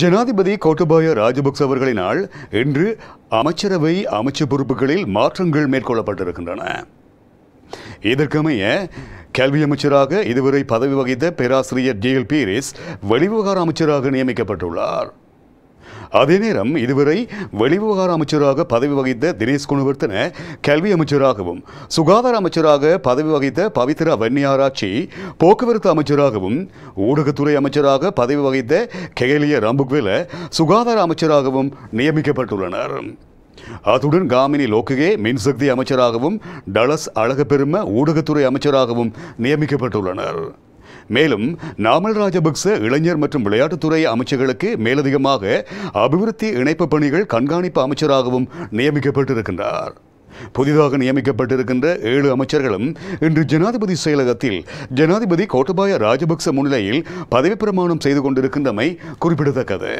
ஜனாதிபதி கோட்டபாய ராஜபக்ச அவர்களினால் இன்று அமைச்சரவை அமைச்சு பொறுப்புகளில் மாற்றங்கள் மேற்கொள்ளப்பட்டிருக்கின்றன இதற்கமைய கல்வி அமைச்சராக இதுவரை பதவி வகித்த பேராசிரியர் டி எல் பீரிஸ் வெளிவிவகார அமைச்சராக நியமிக்கப்பட்டுள்ளார் அதே நேரம் இதுவரை வெளிவிவகார அமைச்சராக பதவி வகித்த தினேஷ் குணவர்த்தன கல்வி அமைச்சராகவும் சுகாதார அமைச்சராக பதவி வகித்த பவித்ரா வன்னியாராட்சி போக்குவரத்து அமைச்சராகவும் ஊடகத்துறை அமைச்சராக பதவி வகித்த கேலிய ரம்புக்வெல சுகாதார அமைச்சராகவும் நியமிக்கப்பட்டுள்ளனர் அத்துடன் காமினி லோக்குகே மின்சக்தி அமைச்சராகவும் டலஸ் அழகப்பெரும ஊடகத்துறை அமைச்சராகவும் நியமிக்கப்பட்டுள்ளனர் மேலும் நாமல் ராஜபக்ச இளைஞர் மற்றும் விளையாட்டுத்துறை அமைச்சர்களுக்கு மேலதிகமாக அபிவிருத்தி இணைப்பு பணிகள் கண்காணிப்பு அமைச்சராகவும் நியமிக்கப்பட்டிருக்கின்றார் புதிதாக நியமிக்கப்பட்டிருக்கின்ற ஏழு அமைச்சர்களும் இன்று ஜனாதிபதி செயலகத்தில் ஜனாதிபதி கோட்டபாய ராஜபக்ச முன்னிலையில் பதவி பிரமாணம் செய்து கொண்டிருக்கின்றமை குறிப்பிடத்தக்கது